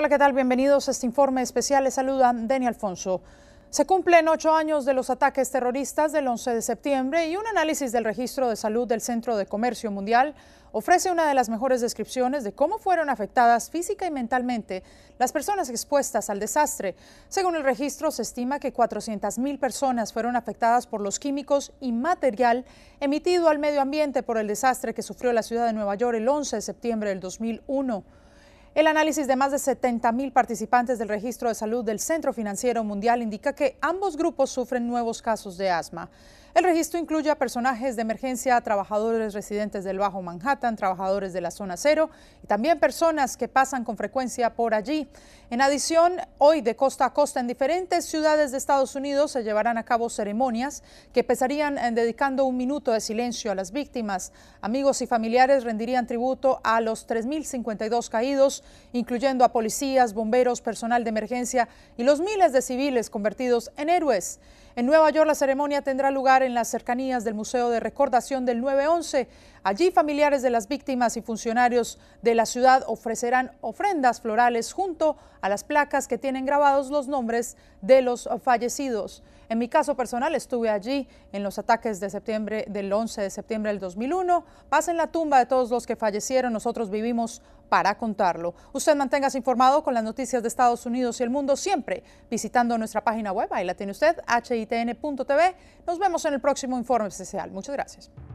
Hola, ¿qué tal? Bienvenidos a este informe especial. Les saluda Deni Alfonso. Se cumplen ocho años de los ataques terroristas del 11 de septiembre y un análisis del registro de salud del Centro de Comercio Mundial ofrece una de las mejores descripciones de cómo fueron afectadas física y mentalmente las personas expuestas al desastre. Según el registro, se estima que 400.000 personas fueron afectadas por los químicos y material emitido al medio ambiente por el desastre que sufrió la ciudad de Nueva York el 11 de septiembre del 2001. El análisis de más de 70.000 participantes del registro de salud del Centro Financiero Mundial indica que ambos grupos sufren nuevos casos de asma. El registro incluye a personajes de emergencia, trabajadores residentes del Bajo Manhattan, trabajadores de la zona cero y también personas que pasan con frecuencia por allí. En adición, hoy de costa a costa en diferentes ciudades de Estados Unidos se llevarán a cabo ceremonias que empezarían en dedicando un minuto de silencio a las víctimas. Amigos y familiares rendirían tributo a los 3.052 caídos incluyendo a policías, bomberos, personal de emergencia y los miles de civiles convertidos en héroes. En Nueva York la ceremonia tendrá lugar en las cercanías del Museo de Recordación del 9-11. Allí familiares de las víctimas y funcionarios de la ciudad ofrecerán ofrendas florales junto a las placas que tienen grabados los nombres de los fallecidos. En mi caso personal estuve allí en los ataques de septiembre del 11 de septiembre del 2001. Pasen la tumba de todos los que fallecieron. Nosotros vivimos para contarlo. Usted manténgase informado con las noticias de Estados Unidos y el mundo siempre visitando nuestra página web. Ahí la tiene usted, HI itn.tv. Nos vemos en el próximo informe especial. Muchas gracias.